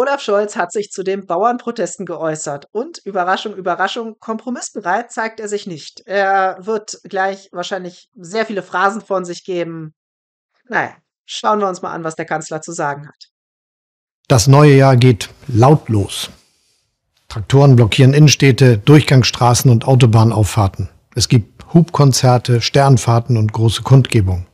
Olaf Scholz hat sich zu den Bauernprotesten geäußert und Überraschung, Überraschung, kompromissbereit zeigt er sich nicht. Er wird gleich wahrscheinlich sehr viele Phrasen von sich geben. Naja, schauen wir uns mal an, was der Kanzler zu sagen hat. Das neue Jahr geht lautlos. Traktoren blockieren Innenstädte, Durchgangsstraßen und Autobahnauffahrten. Es gibt Hubkonzerte, Sternfahrten und große Kundgebungen.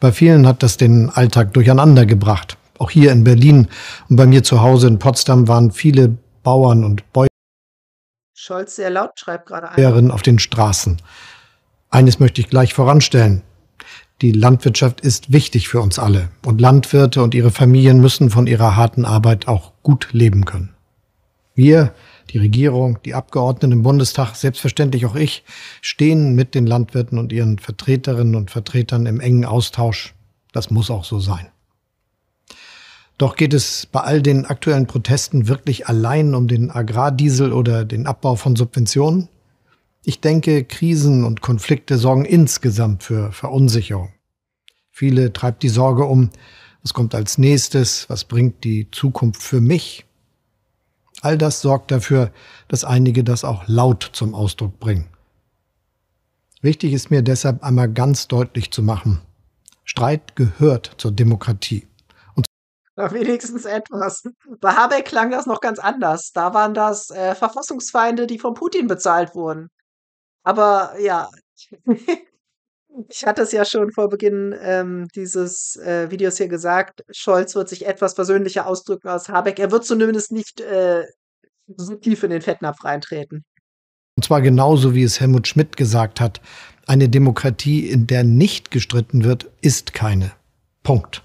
Bei vielen hat das den Alltag durcheinander gebracht auch hier in Berlin und bei mir zu Hause in Potsdam waren viele Bauern und Bäuerinnen. Scholz sehr laut schreibt gerade ein. Auf den Straßen. Eines möchte ich gleich voranstellen. Die Landwirtschaft ist wichtig für uns alle und Landwirte und ihre Familien müssen von ihrer harten Arbeit auch gut leben können. Wir, die Regierung, die Abgeordneten im Bundestag, selbstverständlich auch ich, stehen mit den Landwirten und ihren Vertreterinnen und Vertretern im engen Austausch. Das muss auch so sein. Doch geht es bei all den aktuellen Protesten wirklich allein um den Agrardiesel oder den Abbau von Subventionen? Ich denke, Krisen und Konflikte sorgen insgesamt für Verunsicherung. Viele treibt die Sorge um, was kommt als nächstes, was bringt die Zukunft für mich? All das sorgt dafür, dass einige das auch laut zum Ausdruck bringen. Wichtig ist mir deshalb einmal ganz deutlich zu machen, Streit gehört zur Demokratie. wenigstens etwas. Bei Habeck klang das noch ganz anders. Da waren das äh, Verfassungsfeinde, die von Putin bezahlt wurden. Aber ja, ich hatte es ja schon vor Beginn ähm, dieses äh, Videos hier gesagt, Scholz wird sich etwas persönlicher ausdrücken als Habeck. Er wird zumindest nicht äh, so tief in den Fettnapf reintreten. Und zwar genauso, wie es Helmut Schmidt gesagt hat. Eine Demokratie, in der nicht gestritten wird, ist keine. Punkt.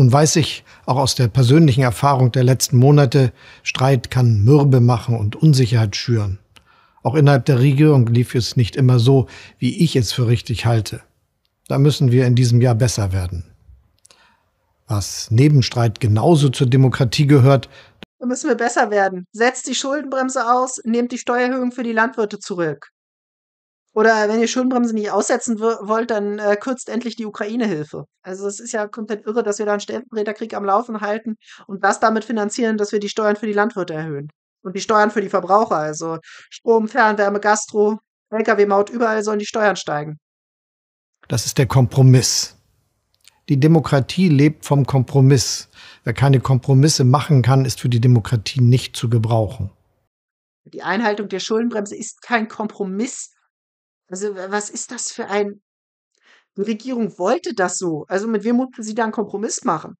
Nun weiß ich auch aus der persönlichen Erfahrung der letzten Monate, Streit kann mürbe machen und Unsicherheit schüren. Auch innerhalb der Regierung lief es nicht immer so, wie ich es für richtig halte. Da müssen wir in diesem Jahr besser werden. Was neben Streit genauso zur Demokratie gehört, da müssen wir besser werden. Setzt die Schuldenbremse aus, nehmt die Steuererhöhung für die Landwirte zurück. Oder wenn ihr Schuldenbremse nicht aussetzen wollt, dann äh, kürzt endlich die Ukraine-Hilfe. Also es ist ja komplett irre, dass wir da einen Stellvertreterkrieg am Laufen halten und das damit finanzieren, dass wir die Steuern für die Landwirte erhöhen. Und die Steuern für die Verbraucher, also Strom, Fernwärme, Gastro, Lkw-Maut, überall sollen die Steuern steigen. Das ist der Kompromiss. Die Demokratie lebt vom Kompromiss. Wer keine Kompromisse machen kann, ist für die Demokratie nicht zu gebrauchen. Die Einhaltung der Schuldenbremse ist kein Kompromiss, also was ist das für ein... Die Regierung wollte das so. Also mit wem mussten sie da einen Kompromiss machen?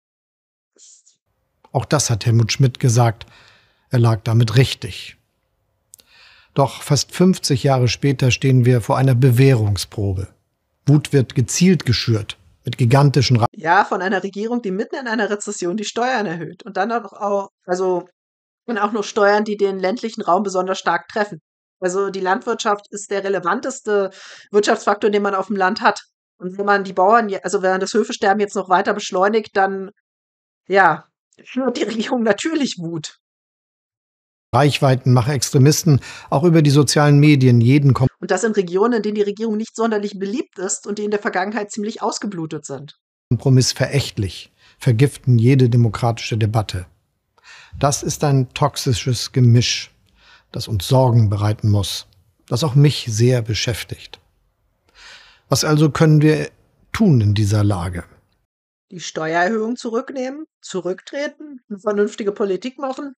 Auch das hat Helmut Schmidt gesagt. Er lag damit richtig. Doch fast 50 Jahre später stehen wir vor einer Bewährungsprobe. Wut wird gezielt geschürt mit gigantischen Ra Ja, von einer Regierung, die mitten in einer Rezession die Steuern erhöht und dann auch also und auch noch Steuern, die den ländlichen Raum besonders stark treffen. Also die Landwirtschaft ist der relevanteste Wirtschaftsfaktor, den man auf dem Land hat. Und wenn man die Bauern, also wenn das Höfesterben jetzt noch weiter beschleunigt, dann ja, wird die Regierung natürlich Wut. Reichweiten machen Extremisten auch über die sozialen Medien jeden kommen. Und das in Regionen, in denen die Regierung nicht sonderlich beliebt ist und die in der Vergangenheit ziemlich ausgeblutet sind. Kompromiss verächtlich, vergiften jede demokratische Debatte. Das ist ein toxisches Gemisch das uns Sorgen bereiten muss, das auch mich sehr beschäftigt. Was also können wir tun in dieser Lage? Die Steuererhöhung zurücknehmen, zurücktreten, eine vernünftige Politik machen.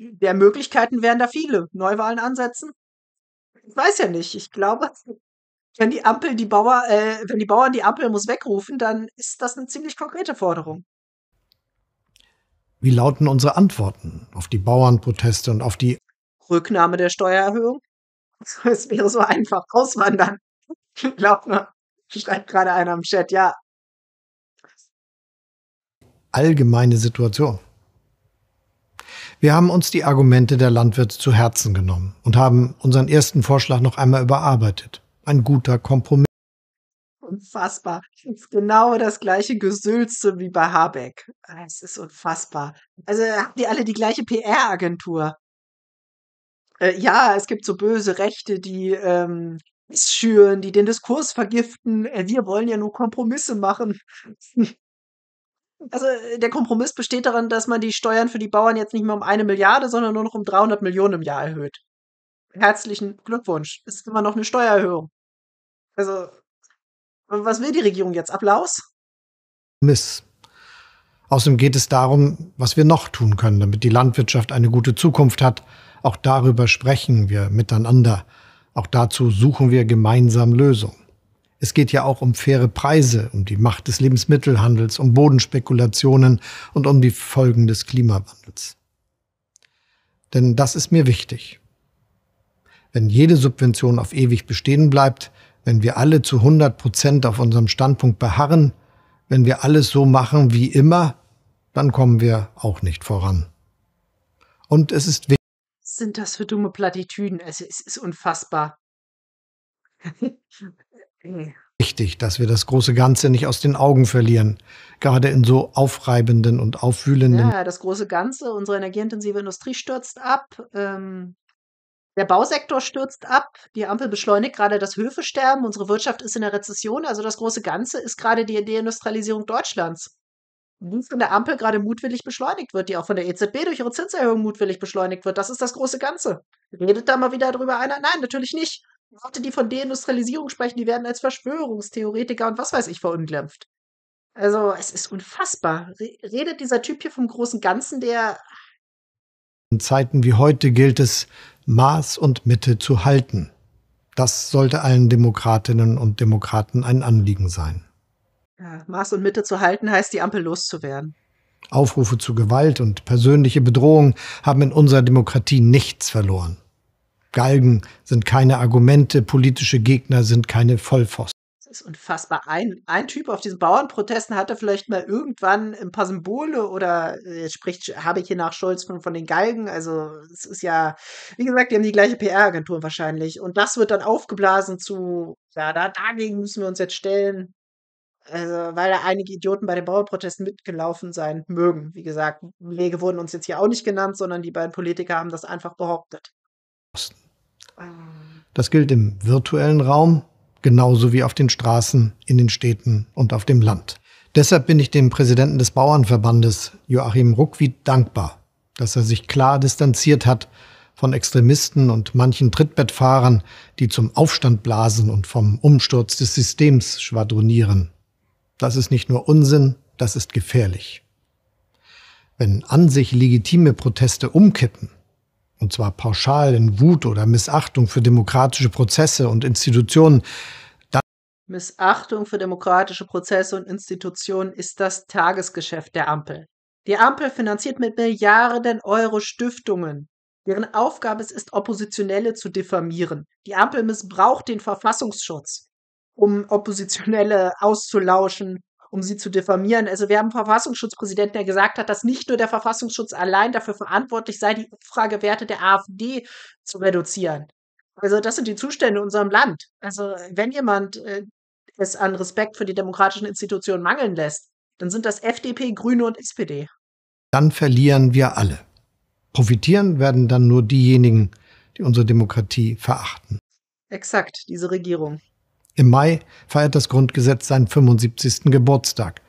Der Möglichkeiten wären da viele. Neuwahlen ansetzen. Ich weiß ja nicht. Ich glaube, wenn die Ampel die Bauer, äh, wenn die Bauern die Ampel muss wegrufen, dann ist das eine ziemlich konkrete Forderung. Wie lauten unsere Antworten auf die Bauernproteste und auf die Rücknahme der Steuererhöhung. Es wäre so einfach. Auswandern. Ich glaube nur, schreibt gerade einer im Chat, ja. Allgemeine Situation. Wir haben uns die Argumente der Landwirte zu Herzen genommen und haben unseren ersten Vorschlag noch einmal überarbeitet. Ein guter Kompromiss. Unfassbar. Ist genau das gleiche Gesülze wie bei Habeck. Es ist unfassbar. Also habt ihr alle die gleiche PR-Agentur äh, ja, es gibt so böse Rechte, die ähm, schüren, die den Diskurs vergiften. Äh, wir wollen ja nur Kompromisse machen. Also äh, der Kompromiss besteht darin, dass man die Steuern für die Bauern jetzt nicht mehr um eine Milliarde, sondern nur noch um 300 Millionen im Jahr erhöht. Herzlichen Glückwunsch. Es ist immer noch eine Steuererhöhung. Also, was will die Regierung jetzt? Applaus? Miss. Außerdem geht es darum, was wir noch tun können, damit die Landwirtschaft eine gute Zukunft hat auch darüber sprechen wir miteinander. Auch dazu suchen wir gemeinsam Lösungen. Es geht ja auch um faire Preise, um die Macht des Lebensmittelhandels, um Bodenspekulationen und um die Folgen des Klimawandels. Denn das ist mir wichtig. Wenn jede Subvention auf ewig bestehen bleibt, wenn wir alle zu 100 Prozent auf unserem Standpunkt beharren, wenn wir alles so machen wie immer, dann kommen wir auch nicht voran. Und es ist wichtig, sind das für dumme Plattitüden? Es, also, es ist unfassbar. Wichtig, dass wir das große Ganze nicht aus den Augen verlieren. Gerade in so aufreibenden und aufwühlenden. Ja, das große Ganze, unsere energieintensive Industrie stürzt ab. Ähm, der Bausektor stürzt ab. Die Ampel beschleunigt gerade das Höfesterben. Unsere Wirtschaft ist in der Rezession. Also das große Ganze ist gerade die Deindustrialisierung Deutschlands die von der Ampel gerade mutwillig beschleunigt wird, die auch von der EZB durch ihre Zinserhöhung mutwillig beschleunigt wird. Das ist das große Ganze. Redet da mal wieder drüber einer? Nein, natürlich nicht. Leute, die von Deindustrialisierung sprechen, die werden als Verschwörungstheoretiker und was weiß ich verunglimpft. Also, es ist unfassbar. Redet dieser Typ hier vom großen Ganzen, der. In Zeiten wie heute gilt es, Maß und Mitte zu halten. Das sollte allen Demokratinnen und Demokraten ein Anliegen sein. Maß und Mitte zu halten heißt, die Ampel loszuwerden. Aufrufe zu Gewalt und persönliche Bedrohung haben in unserer Demokratie nichts verloren. Galgen sind keine Argumente, politische Gegner sind keine Vollpfosten. Das ist unfassbar. Ein, ein Typ auf diesen Bauernprotesten hatte vielleicht mal irgendwann ein paar Symbole oder äh, jetzt spricht habe ich hier nach Scholz von, von den Galgen. Also es ist ja, wie gesagt, die haben die gleiche PR-Agentur wahrscheinlich. Und das wird dann aufgeblasen zu, ja, dagegen müssen wir uns jetzt stellen. Also, weil da einige Idioten bei den Bauernprotesten mitgelaufen sein mögen. Wie gesagt, Wege wurden uns jetzt hier auch nicht genannt, sondern die beiden Politiker haben das einfach behauptet. Ah. Das gilt im virtuellen Raum genauso wie auf den Straßen, in den Städten und auf dem Land. Deshalb bin ich dem Präsidenten des Bauernverbandes, Joachim Ruckwied, dankbar, dass er sich klar distanziert hat von Extremisten und manchen Trittbettfahrern, die zum Aufstand blasen und vom Umsturz des Systems schwadronieren. Das ist nicht nur Unsinn, das ist gefährlich. Wenn an sich legitime Proteste umkippen, und zwar pauschal in Wut oder Missachtung für demokratische Prozesse und Institutionen, dann Missachtung für demokratische Prozesse und Institutionen ist das Tagesgeschäft der Ampel. Die Ampel finanziert mit Milliarden Euro Stiftungen, deren Aufgabe es ist, Oppositionelle zu diffamieren. Die Ampel missbraucht den Verfassungsschutz um Oppositionelle auszulauschen, um sie zu diffamieren. Also wir haben einen Verfassungsschutzpräsidenten, der gesagt hat, dass nicht nur der Verfassungsschutz allein dafür verantwortlich sei, die Umfragewerte der AfD zu reduzieren. Also das sind die Zustände in unserem Land. Also wenn jemand äh, es an Respekt für die demokratischen Institutionen mangeln lässt, dann sind das FDP, Grüne und SPD. Dann verlieren wir alle. Profitieren werden dann nur diejenigen, die unsere Demokratie verachten. Exakt, diese Regierung. Im Mai feiert das Grundgesetz seinen 75. Geburtstag.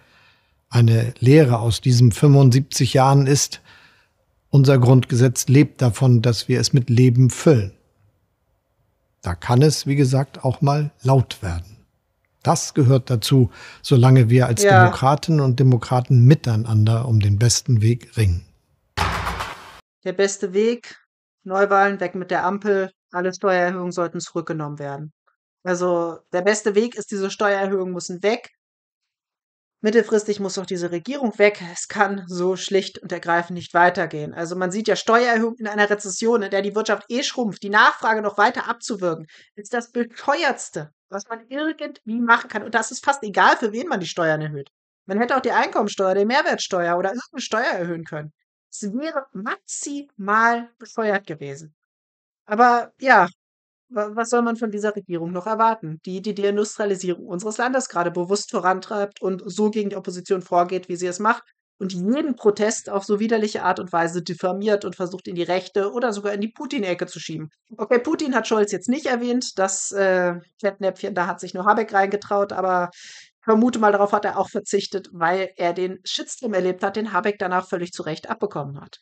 Eine Lehre aus diesen 75 Jahren ist, unser Grundgesetz lebt davon, dass wir es mit Leben füllen. Da kann es, wie gesagt, auch mal laut werden. Das gehört dazu, solange wir als ja. Demokratinnen und Demokraten miteinander um den besten Weg ringen. Der beste Weg, Neuwahlen weg mit der Ampel, alle Steuererhöhungen sollten zurückgenommen werden. Also der beste Weg ist, diese Steuererhöhungen müssen weg. Mittelfristig muss doch diese Regierung weg. Es kann so schlicht und ergreifend nicht weitergehen. Also man sieht ja Steuererhöhungen in einer Rezession, in der die Wirtschaft eh schrumpft, die Nachfrage noch weiter abzuwirken, ist das Beteuertste, was man irgendwie machen kann. Und das ist fast egal, für wen man die Steuern erhöht. Man hätte auch die Einkommensteuer, die Mehrwertsteuer oder irgendeine Steuer erhöhen können. Es wäre maximal bescheuert gewesen. Aber ja, was soll man von dieser Regierung noch erwarten, die die Deindustrialisierung unseres Landes gerade bewusst vorantreibt und so gegen die Opposition vorgeht, wie sie es macht und jeden Protest auf so widerliche Art und Weise diffamiert und versucht in die rechte oder sogar in die Putin-Ecke zu schieben. Okay, Putin hat Scholz jetzt nicht erwähnt, das äh, Fettnäpfchen, da hat sich nur Habeck reingetraut, aber vermute mal, darauf hat er auch verzichtet, weil er den Shitstorm erlebt hat, den Habeck danach völlig zu Recht abbekommen hat.